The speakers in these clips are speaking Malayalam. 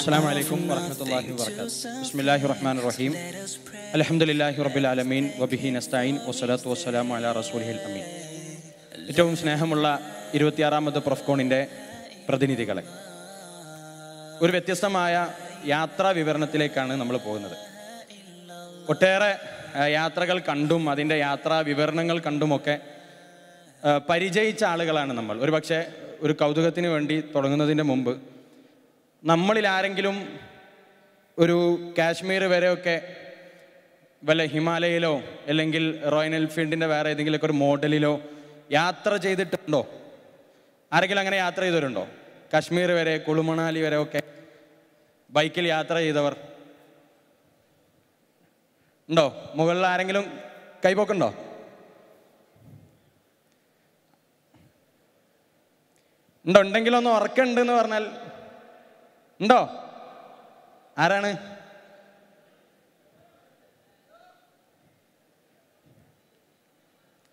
السلام عليكم ورحمة الله وبركاته بسم الله الرحمن الرحيم الحمد لله رب العالمين وبه نستعين والصلاة والسلام على رسوله الأمين ഏറ്റവും സ്നേഹമുള്ള ഇരുപത്തിയാറാമത് പ്രൊഫ്കോണിൻ്റെ പ്രതിനിധികളെ ഒരു വ്യത്യസ്തമായ യാത്രാ വിവരണത്തിലേക്കാണ് നമ്മൾ പോകുന്നത് ഒട്ടേറെ യാത്രകൾ കണ്ടും അതിൻ്റെ യാത്രാ വിവരണങ്ങൾ കണ്ടുമൊക്കെ പരിചയിച്ച ആളുകളാണ് നമ്മൾ ഒരുപക്ഷെ ഒരു കൗതുകത്തിന് വേണ്ടി തുടങ്ങുന്നതിൻ്റെ മുമ്പ് നമ്മളിൽ ആരെങ്കിലും ഒരു കാശ്മീർ വരെയൊക്കെ വല്ല ഹിമാലയയിലോ അല്ലെങ്കിൽ റോയൽ എൻഫീൽഡിൻ്റെ വേറെ ഏതെങ്കിലുമൊക്കെ ഒരു മോഡലിലോ യാത്ര ചെയ്തിട്ടുണ്ടോ ആരെങ്കിലും അങ്ങനെ യാത്ര ചെയ്തവരുണ്ടോ കാശ്മീർ വരെ കുളുമണാലി വരെ ഒക്കെ ബൈക്കിൽ യാത്ര ചെയ്തവർ ഉണ്ടോ മുകളിൽ ആരെങ്കിലും കൈപോക്കുണ്ടോ ഉണ്ടോ ഉണ്ടെങ്കിലൊന്ന് എന്ന് പറഞ്ഞാൽ ഉണ്ടോ ആരാണ്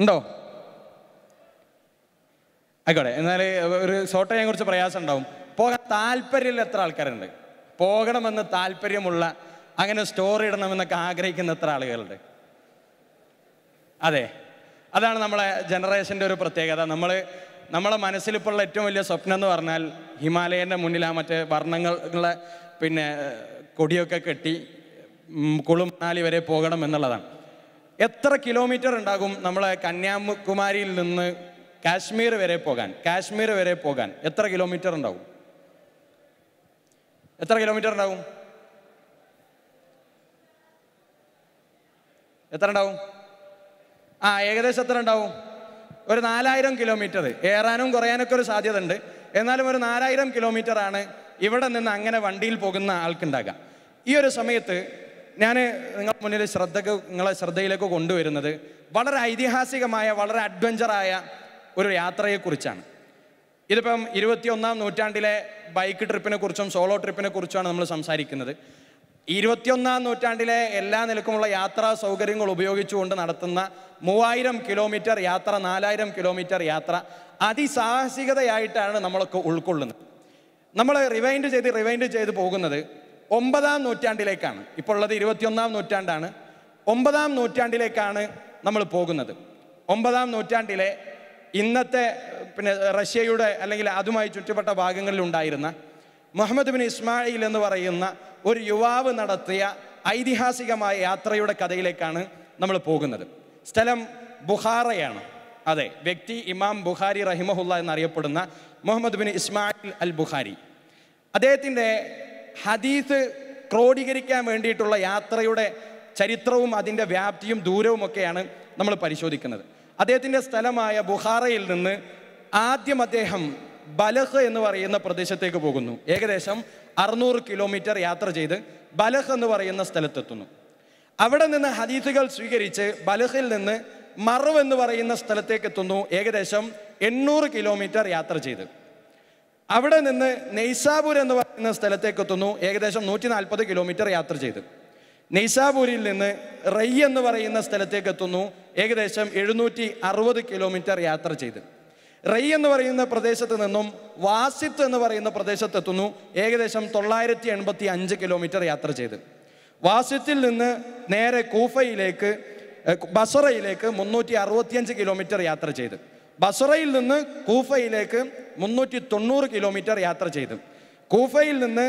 ഉണ്ടോ ആയിക്കോട്ടെ എന്നാൽ ഒരു ഷോർട്ട് ചെയ്യാൻ കുറച്ച് പ്രയാസം ഉണ്ടാവും പോകാൻ താല്പര്യമില്ല എത്ര ആൾക്കാരുണ്ട് പോകണമെന്ന് താല്പര്യമുള്ള അങ്ങനെ സ്റ്റോറി ഇടണമെന്നൊക്കെ ആഗ്രഹിക്കുന്ന എത്ര ആളുകളുണ്ട് അതെ അതാണ് നമ്മളെ ജനറേഷൻ്റെ ഒരു പ്രത്യേകത നമ്മൾ നമ്മളെ മനസ്സിലിപ്പോഴുള്ള ഏറ്റവും വലിയ സ്വപ്നം എന്ന് പറഞ്ഞാൽ ഹിമാലയൻ്റെ മുന്നിൽ ആ മറ്റേ വർണ്ണങ്ങളെ പിന്നെ കൊടിയൊക്കെ കെട്ടി കുളുമണാലി വരെ പോകണം എന്നുള്ളതാണ് എത്ര കിലോമീറ്റർ ഉണ്ടാകും നമ്മളെ കന്യാകുമാരിയിൽ നിന്ന് കാശ്മീർ വരെ പോകാൻ കാശ്മീർ വരെ പോകാൻ എത്ര കിലോമീറ്റർ ഉണ്ടാകും എത്ര കിലോമീറ്റർ ഉണ്ടാകും എത്ര ഉണ്ടാവും ആ ഏകദേശം എത്ര ഉണ്ടാവും ഒരു നാലായിരം കിലോമീറ്റർ ഏറാനും കുറയാനൊക്കെ ഒരു സാധ്യത ഉണ്ട് എന്നാലും ഒരു നാലായിരം കിലോമീറ്റർ ആണ് ഇവിടെ നിന്ന് അങ്ങനെ വണ്ടിയിൽ പോകുന്ന ആൾക്കുണ്ടാകാം ഈ ഒരു സമയത്ത് ഞാൻ നിങ്ങൾ മുന്നിൽ ശ്രദ്ധക്ക് നിങ്ങളെ ശ്രദ്ധയിലേക്ക് കൊണ്ടുവരുന്നത് വളരെ ഐതിഹാസികമായ വളരെ അഡ്വഞ്ചറായ ഒരു യാത്രയെക്കുറിച്ചാണ് ഇതിപ്പം ഇരുപത്തിയൊന്നാം നൂറ്റാണ്ടിലെ ബൈക്ക് ട്രിപ്പിനെ കുറിച്ചും സോളോ ട്രിപ്പിനെ കുറിച്ചുമാണ് നമ്മൾ സംസാരിക്കുന്നത് ഇരുപത്തിയൊന്നാം നൂറ്റാണ്ടിലെ എല്ലാ നിലക്കുമുള്ള യാത്രാ സൗകര്യങ്ങൾ ഉപയോഗിച്ചുകൊണ്ട് നടത്തുന്ന മൂവായിരം കിലോമീറ്റർ യാത്ര നാലായിരം കിലോമീറ്റർ യാത്ര അതിസാഹസികതയായിട്ടാണ് നമ്മളൊക്കെ ഉൾക്കൊള്ളുന്നത് നമ്മൾ റിവൈൻഡ് ചെയ്ത് റിവൈൻഡ് ചെയ്ത് പോകുന്നത് ഒമ്പതാം നൂറ്റാണ്ടിലേക്കാണ് ഇപ്പോൾ ഉള്ളത് ഇരുപത്തിയൊന്നാം നൂറ്റാണ്ടാണ് ഒമ്പതാം നൂറ്റാണ്ടിലേക്കാണ് നമ്മൾ പോകുന്നത് ഒമ്പതാം നൂറ്റാണ്ടിലെ ഇന്നത്തെ പിന്നെ റഷ്യയുടെ അല്ലെങ്കിൽ അതുമായി ചുറ്റപ്പെട്ട ഭാഗങ്ങളിൽ ഉണ്ടായിരുന്ന മുഹമ്മദ് ബിൻ ഇസ്മായിൽ എന്ന് പറയുന്ന ഒരു യുവാവ് നടത്തിയ ഐതിഹാസികമായ യാത്രയുടെ കഥയിലേക്കാണ് നമ്മൾ പോകുന്നത് സ്ഥലം ബുഹാറയാണ് അതെ വ്യക്തി ഇമാം ബുഖാരി റഹിമഹുല്ല എന്നറിയപ്പെടുന്ന Muhammad bin Ismail al Bukhari അദ്ദേഹത്തിൻ്റെ ഹദീസ് ക്രോഡീകരിക്കാൻ വേണ്ടിയിട്ടുള്ള യാത്രയുടെ ചരിത്രവും അതിൻ്റെ വ്യാപ്തിയും ദൂരവും ഒക്കെയാണ് നമ്മൾ പരിശോധിക്കുന്നത് അദ്ദേഹത്തിൻ്റെ സ്ഥലമായ ബുഹാറയിൽ നിന്ന് ആദ്യം അദ്ദേഹം ബലഹ് എന്ന് പറയുന്ന പ്രദേശത്തേക്ക് പോകുന്നു ഏകദേശം അറുന്നൂറ് കിലോമീറ്റർ യാത്ര ചെയ്ത് ബലഹ് എന്ന് പറയുന്ന സ്ഥലത്തെത്തുന്നു അവിടെ നിന്ന് ഹദീസുകൾ സ്വീകരിച്ച് ബലഹിൽ നിന്ന് മറവ് എന്ന് പറയുന്ന സ്ഥലത്തേക്ക് എത്തുന്നു ഏകദേശം എണ്ണൂറ് കിലോമീറ്റർ യാത്ര ചെയ്ത് അവിടെ നിന്ന് നെയ്സാപൂർ എന്ന് പറയുന്ന സ്ഥലത്തേക്ക് എത്തുന്നു ഏകദേശം നൂറ്റി നാൽപ്പത് കിലോമീറ്റർ യാത്ര ചെയ്ത് നെയ്സാപൂരിൽ നിന്ന് റെയ് എന്ന് പറയുന്ന സ്ഥലത്തേക്ക് എത്തുന്നു ഏകദേശം എഴുന്നൂറ്റി അറുപത് കിലോമീറ്റർ യാത്ര ചെയ്ത് റൈ എന്ന് പറയുന്ന പ്രദേശത്ത് നിന്നും വാസിത്ത് എന്ന് പറയുന്ന എത്തുന്നു ഏകദേശം തൊള്ളായിരത്തി എൺപത്തി അഞ്ച് കിലോമീറ്റർ യാത്ര ചെയ്ത് വാസിത്തിൽ നിന്ന് നേരെ കൂഫയിലേക്ക് ബസറയിലേക്ക് മുന്നൂറ്റി അറുപത്തിയഞ്ച് കിലോമീറ്റർ യാത്ര ചെയ്ത് ബസറയിൽ നിന്ന് കൂഫയിലേക്ക് മുന്നൂറ്റി തൊണ്ണൂറ് കിലോമീറ്റർ യാത്ര ചെയ്ത് കൂഫയിൽ നിന്ന്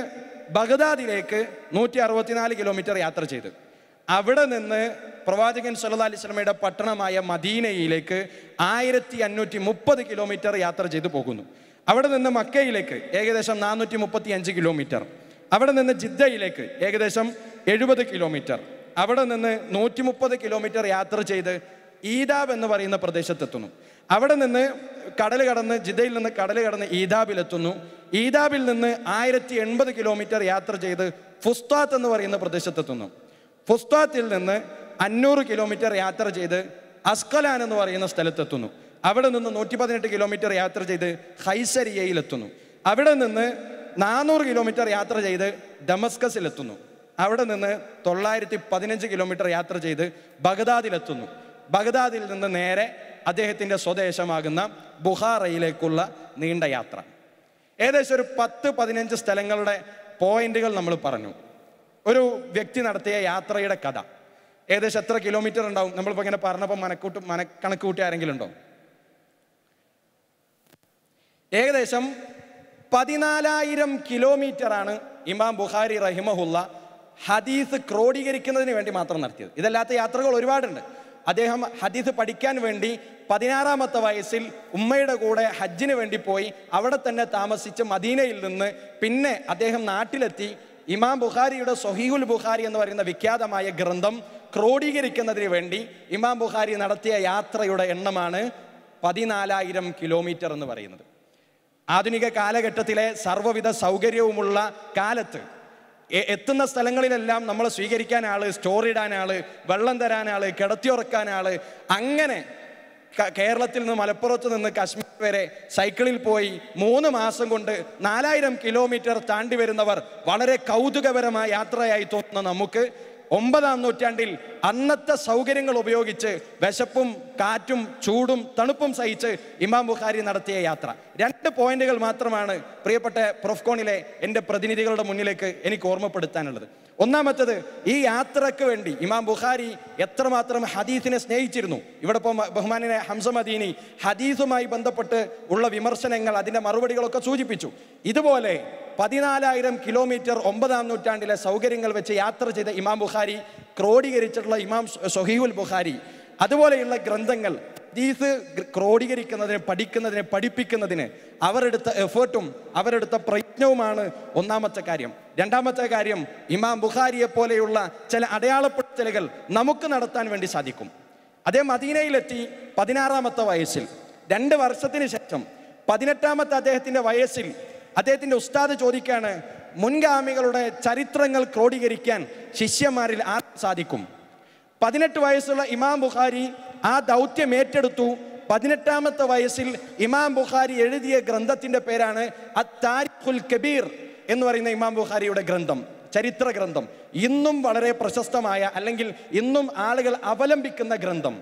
ബഗ്ദാദിലേക്ക് നൂറ്റി അറുപത്തിനാല് കിലോമീറ്റർ യാത്ര ചെയ്ത് അവിടെ നിന്ന് പ്രവാചകൻ സല്ലാ അലിസ്ലമയുടെ പട്ടണമായ മദീനയിലേക്ക് ആയിരത്തി അഞ്ഞൂറ്റി മുപ്പത് കിലോമീറ്റർ യാത്ര ചെയ്തു പോകുന്നു അവിടെ നിന്ന് മക്കയിലേക്ക് ഏകദേശം നാനൂറ്റി മുപ്പത്തി അഞ്ച് കിലോമീറ്റർ അവിടെ നിന്ന് ജിദ്ദയിലേക്ക് ഏകദേശം എഴുപത് കിലോമീറ്റർ അവിടെ നിന്ന് നൂറ്റി മുപ്പത് കിലോമീറ്റർ യാത്ര ചെയ്ത് ഈദാബ് എന്ന് പറയുന്ന പ്രദേശത്തെത്തുന്നു അവിടെ നിന്ന് കടൽ കടന്ന് ജിദ്ദയിൽ നിന്ന് കടൽ കടന്ന് ഈദാബിലെത്തുന്നു ഈദാബിൽ നിന്ന് ആയിരത്തി എൺപത് കിലോമീറ്റർ യാത്ര ചെയ്ത് ഫുസ്താത്ത് എന്ന് പറയുന്ന പ്രദേശത്തെത്തുന്നു ഫുസ്താത്തിൽ നിന്ന് അഞ്ഞൂറ് കിലോമീറ്റർ യാത്ര ചെയ്ത് അസ്കലാൻ എന്ന് പറയുന്ന സ്ഥലത്തെത്തുന്നു അവിടെ നിന്ന് നൂറ്റി പതിനെട്ട് കിലോമീറ്റർ യാത്ര ചെയ്ത് ഹൈസരിയയിലെത്തുന്നു അവിടെ നിന്ന് നാനൂറ് കിലോമീറ്റർ യാത്ര ചെയ്ത് ഡമസ്കസിലെത്തുന്നു അവിടെ നിന്ന് തൊള്ളായിരത്തി പതിനഞ്ച് കിലോമീറ്റർ യാത്ര ചെയ്ത് ബഗ്ദാദിലെത്തുന്നു ബഗ്ദാദിൽ നിന്ന് നേരെ അദ്ദേഹത്തിൻ്റെ സ്വദേശമാകുന്ന ബുഹാറയിലേക്കുള്ള നീണ്ട യാത്ര ഏകദേശം ഒരു പത്ത് പതിനഞ്ച് സ്ഥലങ്ങളുടെ പോയിന്റുകൾ നമ്മൾ പറഞ്ഞു ഒരു വ്യക്തി നടത്തിയ യാത്രയുടെ കഥ ഏകദേശം എത്ര കിലോമീറ്റർ ഉണ്ടാവും നമ്മളിപ്പോൾ ഇങ്ങനെ പറഞ്ഞപ്പോൾ മനക്കൂട്ട് മന കണക്ക് കൂട്ടി ആരെങ്കിലും ഉണ്ടോ ഏകദേശം പതിനാലായിരം ആണ് ഇമാം ബുഖാരി റഹിമഹുല്ല ഹദീസ് ക്രോഡീകരിക്കുന്നതിന് വേണ്ടി മാത്രം നടത്തിയത് ഇതല്ലാത്ത യാത്രകൾ ഒരുപാടുണ്ട് അദ്ദേഹം ഹദീസ് പഠിക്കാൻ വേണ്ടി പതിനാറാമത്തെ വയസ്സിൽ ഉമ്മയുടെ കൂടെ ഹജ്ജിന് വേണ്ടി പോയി അവിടെ തന്നെ താമസിച്ച് മദീനയിൽ നിന്ന് പിന്നെ അദ്ദേഹം നാട്ടിലെത്തി ഇമാം ബുഖാരിയുടെ സൊഹീഉൽ ബുഖാരി എന്ന് പറയുന്ന വിഖ്യാതമായ ഗ്രന്ഥം ക്രോഡീകരിക്കുന്നതിന് വേണ്ടി ഇമാം ബുഖാരി നടത്തിയ യാത്രയുടെ എണ്ണമാണ് പതിനാലായിരം കിലോമീറ്റർ എന്ന് പറയുന്നത് ആധുനിക കാലഘട്ടത്തിലെ സർവ്വവിധ സൗകര്യവുമുള്ള കാലത്ത് എത്തുന്ന സ്ഥലങ്ങളിലെല്ലാം നമ്മൾ സ്വീകരിക്കാൻ ആള് സ്റ്റോറിടാൻ ആള് വെള്ളം തരാൻ ആള് കിടത്തിയുറക്കാൻ ആള് അങ്ങനെ കേരളത്തിൽ നിന്ന് മലപ്പുറത്ത് നിന്ന് കശ്മീർ വരെ സൈക്കിളിൽ പോയി മൂന്ന് മാസം കൊണ്ട് നാലായിരം കിലോമീറ്റർ താണ്ടി വരുന്നവർ വളരെ കൗതുകപരമായ യാത്രയായി തോന്നുന്ന നമുക്ക് ഒമ്പതാം നൂറ്റാണ്ടിൽ അന്നത്തെ സൗകര്യങ്ങൾ ഉപയോഗിച്ച് വിശപ്പും കാറ്റും ചൂടും തണുപ്പും സഹിച്ച് ഇമാം ബുഖാരി നടത്തിയ യാത്ര രണ്ട് പോയിന്റുകൾ മാത്രമാണ് പ്രിയപ്പെട്ട പ്രൊഫ്കോണിലെ എൻ്റെ പ്രതിനിധികളുടെ മുന്നിലേക്ക് എനിക്ക് ഓർമ്മപ്പെടുത്താനുള്ളത് ഒന്നാമത്തത് ഈ യാത്രക്ക് വേണ്ടി ഇമാം ബുഖാരി എത്രമാത്രം ഹദീസിനെ സ്നേഹിച്ചിരുന്നു ഇവിടെ ഇപ്പോൾ ബഹുമാനിനെ ഹംസമദീനി ഹദീസുമായി ബന്ധപ്പെട്ട് ഉള്ള വിമർശനങ്ങൾ അതിൻ്റെ മറുപടികളൊക്കെ സൂചിപ്പിച്ചു ഇതുപോലെ പതിനാലായിരം കിലോമീറ്റർ ഒമ്പതാം നൂറ്റാണ്ടിലെ സൗകര്യങ്ങൾ വെച്ച് യാത്ര ചെയ്ത ഇമാം ബുഖാരി ക്രോഡീകരിച്ചിട്ടുള്ള ഇമാം സൊഹീഉൽ ബുഖാരി അതുപോലെയുള്ള ഗ്രന്ഥങ്ങൾ ഹദീസ് ക്രോഡീകരിക്കുന്നതിന് പഠിക്കുന്നതിന് പഠിപ്പിക്കുന്നതിന് അവരെടുത്ത എഫേർട്ടും അവരെടുത്ത പ്രയ യജ്ഞവുമാണ് ഒന്നാമത്തെ കാര്യം രണ്ടാമത്തെ കാര്യം ഇമാം ബുഖാരിയെ പോലെയുള്ള ചില അടയാളപ്പെടുത്തലുകൾ നമുക്ക് നടത്താൻ വേണ്ടി സാധിക്കും അതേ മദീനയിലെത്തി പതിനാറാമത്തെ വയസ്സിൽ രണ്ട് വർഷത്തിന് ശേഷം പതിനെട്ടാമത്തെ അദ്ദേഹത്തിൻ്റെ വയസ്സിൽ അദ്ദേഹത്തിൻ്റെ ഉസ്താദ് ചോദിക്കുകയാണ് മുൻഗാമികളുടെ ചരിത്രങ്ങൾ ക്രോഡീകരിക്കാൻ ശിഷ്യന്മാരിൽ ആർക്കും സാധിക്കും പതിനെട്ട് വയസ്സുള്ള ഇമാം ബുഖാരി ആ ദൗത്യം ഏറ്റെടുത്തു പതിനെട്ടാമത്തെ വയസ്സിൽ ഇമാം ബുഖാരി എഴുതിയ ഗ്രന്ഥത്തിന്റെ പേരാണ് അത്താരിഖുൽ കബീർ എന്ന് പറയുന്ന ഇമാം ബുഖാരിയുടെ ഗ്രന്ഥം ചരിത്ര ഗ്രന്ഥം ഇന്നും വളരെ പ്രശസ്തമായ അല്ലെങ്കിൽ ഇന്നും ആളുകൾ അവലംബിക്കുന്ന ഗ്രന്ഥം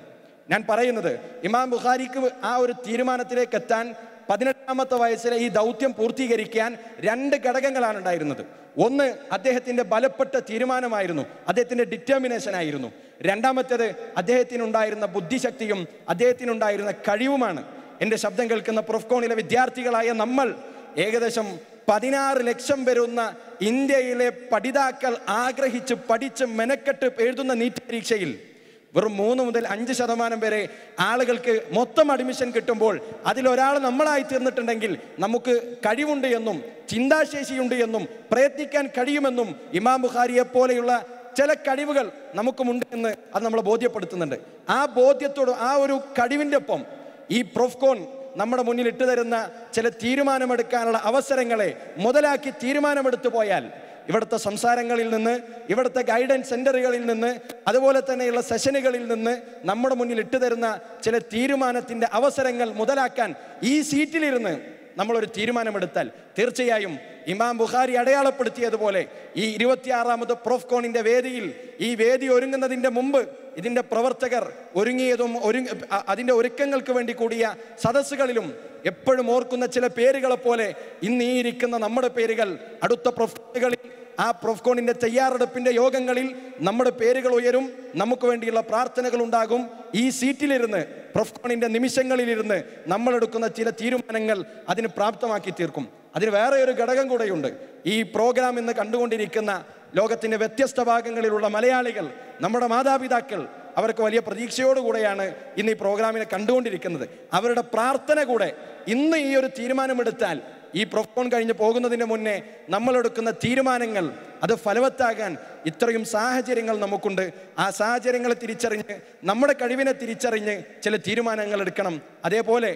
ഞാൻ പറയുന്നത് ഇമാം ബുഖാരിക്ക് ആ ഒരു തീരുമാനത്തിലേക്ക് എത്താൻ പതിനെട്ടാമത്തെ വയസ്സിലെ ഈ ദൗത്യം പൂർത്തീകരിക്കാൻ രണ്ട് ഘടകങ്ങളാണ് ഉണ്ടായിരുന്നത് ഒന്ന് അദ്ദേഹത്തിൻ്റെ ബലപ്പെട്ട തീരുമാനമായിരുന്നു അദ്ദേഹത്തിൻ്റെ ഡിറ്റർമിനേഷൻ ആയിരുന്നു രണ്ടാമത്തേത് അദ്ദേഹത്തിനുണ്ടായിരുന്ന ബുദ്ധിശക്തിയും അദ്ദേഹത്തിനുണ്ടായിരുന്ന കഴിവുമാണ് എൻ്റെ ശബ്ദം കേൾക്കുന്ന പ്രൊഫ്കോണിലെ വിദ്യാർത്ഥികളായ നമ്മൾ ഏകദേശം പതിനാറ് ലക്ഷം വരുന്ന ഇന്ത്യയിലെ പഠിതാക്കൾ ആഗ്രഹിച്ച് പഠിച്ച് മെനക്കെട്ട് എഴുതുന്ന നീറ്റ് പരീക്ഷയിൽ വെറും മൂന്ന് മുതൽ അഞ്ച് ശതമാനം വരെ ആളുകൾക്ക് മൊത്തം അഡ്മിഷൻ കിട്ടുമ്പോൾ അതിലൊരാൾ നമ്മളായി തീർന്നിട്ടുണ്ടെങ്കിൽ നമുക്ക് കഴിവുണ്ട് എന്നും ചിന്താശേഷിയുണ്ട് എന്നും പ്രയത്നിക്കാൻ കഴിയുമെന്നും ഇമാം ബുഖാരിയെ പോലെയുള്ള ചില കഴിവുകൾ നമുക്കുമുണ്ട് എന്ന് അത് നമ്മളെ ബോധ്യപ്പെടുത്തുന്നുണ്ട് ആ ബോധ്യത്തോട് ആ ഒരു കഴിവിൻ്റെ ഒപ്പം ഈ പ്രൊഫ്കോൺ നമ്മുടെ മുന്നിൽ ഇട്ടുതരുന്ന ചില തീരുമാനമെടുക്കാനുള്ള അവസരങ്ങളെ മുതലാക്കി തീരുമാനമെടുത്തു പോയാൽ ഇവിടുത്തെ സംസാരങ്ങളിൽ നിന്ന് ഇവിടുത്തെ ഗൈഡൻസ് സെൻ്ററുകളിൽ നിന്ന് അതുപോലെ തന്നെയുള്ള സെഷനുകളിൽ നിന്ന് നമ്മുടെ മുന്നിൽ ഇട്ടുതരുന്ന ചില തീരുമാനത്തിൻ്റെ അവസരങ്ങൾ മുതലാക്കാൻ ഈ സീറ്റിലിരുന്ന് നമ്മളൊരു തീരുമാനമെടുത്താൽ തീർച്ചയായും ഇമാം ബുഖാരി അടയാളപ്പെടുത്തിയതുപോലെ ഈ ഇരുപത്തിയാറാമത് പ്രോഫ്കോണിന്റെ വേദിയിൽ ഈ വേദി ഒരുങ്ങുന്നതിന്റെ മുമ്പ് ഇതിന്റെ പ്രവർത്തകർ ഒരുങ്ങിയതും ഒരു അതിന്റെ ഒരുക്കങ്ങൾക്ക് വേണ്ടി കൂടിയ സദസ്സുകളിലും എപ്പോഴും ഓർക്കുന്ന ചില പോലെ ഇന്ന് ഈ ഇരിക്കുന്ന നമ്മുടെ പേരുകൾ അടുത്ത പ്രൊഫകളിൽ ആ പ്രൊഫ്കോണിന്റെ തയ്യാറെടുപ്പിന്റെ യോഗങ്ങളിൽ നമ്മുടെ പേരുകൾ ഉയരും നമുക്ക് വേണ്ടിയുള്ള പ്രാർത്ഥനകൾ ഉണ്ടാകും ഈ സീറ്റിലിരുന്ന് പ്രൊഫ്കോണിന്റെ നിമിഷങ്ങളിലിരുന്ന് നമ്മളെടുക്കുന്ന ചില തീരുമാനങ്ങൾ അതിന് പ്രാപ്തമാക്കി തീർക്കും അതിന് വേറെ ഒരു ഘടകം കൂടെയുണ്ട് ഈ പ്രോഗ്രാം ഇന്ന് കണ്ടുകൊണ്ടിരിക്കുന്ന ലോകത്തിൻ്റെ വ്യത്യസ്ത ഭാഗങ്ങളിലുള്ള മലയാളികൾ നമ്മുടെ മാതാപിതാക്കൾ അവർക്ക് വലിയ പ്രതീക്ഷയോടുകൂടെയാണ് ഇന്ന് ഈ പ്രോഗ്രാമിനെ കണ്ടുകൊണ്ടിരിക്കുന്നത് അവരുടെ പ്രാർത്ഥന കൂടെ ഇന്ന് ഈ ഒരു തീരുമാനമെടുത്താൽ ഈ പ്രോഫോൺ കഴിഞ്ഞ് പോകുന്നതിന് മുന്നേ നമ്മളെടുക്കുന്ന തീരുമാനങ്ങൾ അത് ഫലവത്താകാൻ ഇത്രയും സാഹചര്യങ്ങൾ നമുക്കുണ്ട് ആ സാഹചര്യങ്ങളെ തിരിച്ചറിഞ്ഞ് നമ്മുടെ കഴിവിനെ തിരിച്ചറിഞ്ഞ് ചില തീരുമാനങ്ങൾ എടുക്കണം അതേപോലെ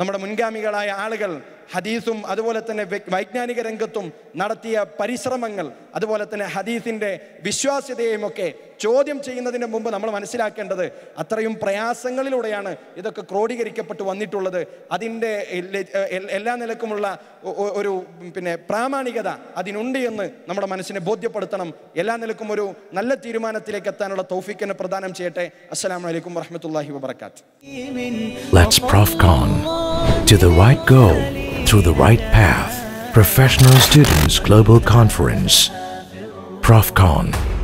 നമ്മുടെ മുൻഗാമികളായ ആളുകൾ ഹദീസും അതുപോലെ തന്നെ വൈജ്ഞാനിക രംഗത്തും നടത്തിയ പരിശ്രമങ്ങൾ അതുപോലെ തന്നെ ഹദീസിൻ്റെ വിശ്വാസ്യതയും ഒക്കെ ചോദ്യം ചെയ്യുന്നതിന് മുമ്പ് നമ്മൾ മനസ്സിലാക്കേണ്ടത് അത്രയും പ്രയാസങ്ങളിലൂടെയാണ് ഇതൊക്കെ ക്രോഡീകരിക്കപ്പെട്ട് വന്നിട്ടുള്ളത് അതിൻ്റെ എല്ലാ നിലക്കുമുള്ള ഒരു പിന്നെ പ്രാമാണികത അതിനുണ്ട് എന്ന് നമ്മുടെ മനസ്സിനെ ബോധ്യപ്പെടുത്തണം എല്ലാ നിലക്കും ഒരു നല്ല തീരുമാനത്തിലേക്ക് എത്താനുള്ള തൗഫീഖിനെ പ്രദാനം ചെയ്യട്ടെ അസ്സാം വലൈക്കും വറഹമത്തല്ലാഹി വബർക്കാത്ത് to the right goal. Through the Right Path, Professional Students Global Conference, ProfCon